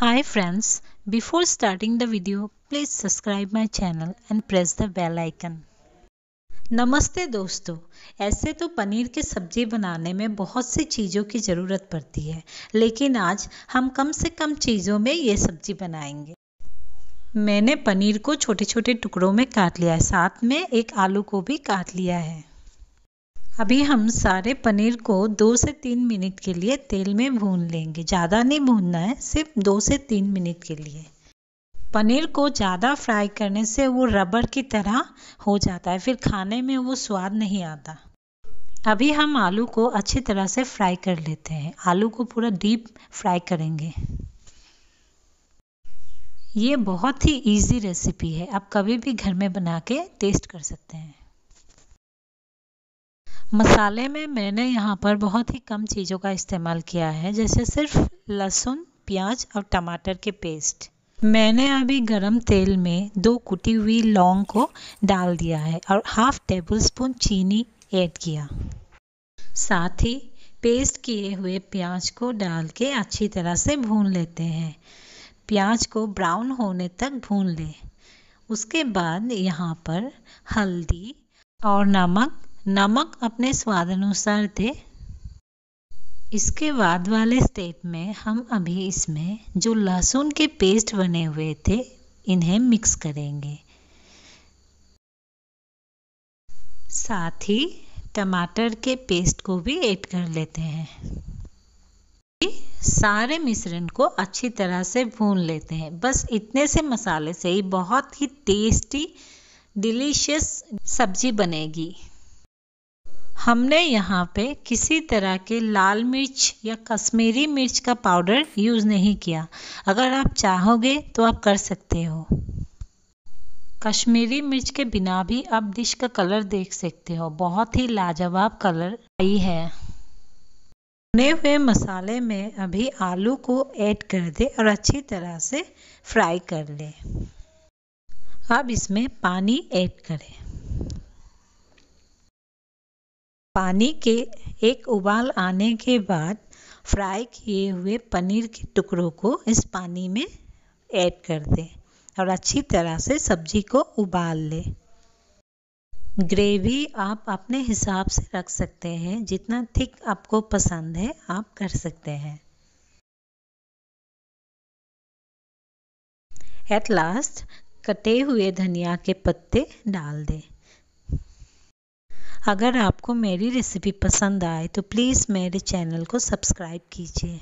Hi friends, before starting the video, please subscribe my channel and press the bell icon. नमस्ते दोस्तों ऐसे तो पनीर की सब्जी बनाने में बहुत सी चीज़ों की ज़रूरत पड़ती है लेकिन आज हम कम से कम चीज़ों में ये सब्जी बनाएंगे मैंने पनीर को छोटे छोटे टुकड़ों में काट लिया है साथ में एक आलू को भी काट लिया है अभी हम सारे पनीर को दो से तीन मिनट के लिए तेल में भून लेंगे ज़्यादा नहीं भूनना है सिर्फ दो से तीन मिनट के लिए पनीर को ज़्यादा फ्राई करने से वो रबर की तरह हो जाता है फिर खाने में वो स्वाद नहीं आता अभी हम आलू को अच्छी तरह से फ्राई कर लेते हैं आलू को पूरा डीप फ्राई करेंगे ये बहुत ही इजी रेसिपी है आप कभी भी घर में बना के टेस्ट कर सकते हैं मसाले में मैंने यहाँ पर बहुत ही कम चीज़ों का इस्तेमाल किया है जैसे सिर्फ लहसुन प्याज और टमाटर के पेस्ट मैंने अभी गरम तेल में दो कुटी हुई लौंग को डाल दिया है और हाफ टेबल स्पून चीनी ऐड किया साथ ही पेस्ट किए हुए प्याज को डाल के अच्छी तरह से भून लेते हैं प्याज को ब्राउन होने तक भून लें उसके बाद यहाँ पर हल्दी और नमक नमक अपने स्वाद अनुसार दे इसके बाद वाले स्टेप में हम अभी इसमें जो लहसुन के पेस्ट बने हुए थे इन्हें मिक्स करेंगे साथ ही टमाटर के पेस्ट को भी ऐड कर लेते हैं सारे मिश्रण को अच्छी तरह से भून लेते हैं बस इतने से मसाले से ही बहुत ही टेस्टी डिलीशियस सब्जी बनेगी हमने यहाँ पे किसी तरह के लाल मिर्च या कश्मीरी मिर्च का पाउडर यूज़ नहीं किया अगर आप चाहोगे तो आप कर सकते हो कश्मीरी मिर्च के बिना भी आप डिश का कलर देख सकते हो बहुत ही लाजवाब कलर आई है भुने हुए मसाले में अभी आलू को ऐड कर दे और अच्छी तरह से फ्राई कर ले अब इसमें पानी ऐड करें पानी के एक उबाल आने के बाद फ्राई किए हुए पनीर के टुकड़ों को इस पानी में ऐड कर दें और अच्छी तरह से सब्जी को उबाल लें ग्रेवी आप अपने हिसाब से रख सकते हैं जितना थिक आपको पसंद है आप कर सकते हैं एट लास्ट कटे हुए धनिया के पत्ते डाल दें अगर आपको मेरी रेसिपी पसंद आए तो प्लीज़ मेरे चैनल को सब्सक्राइब कीजिए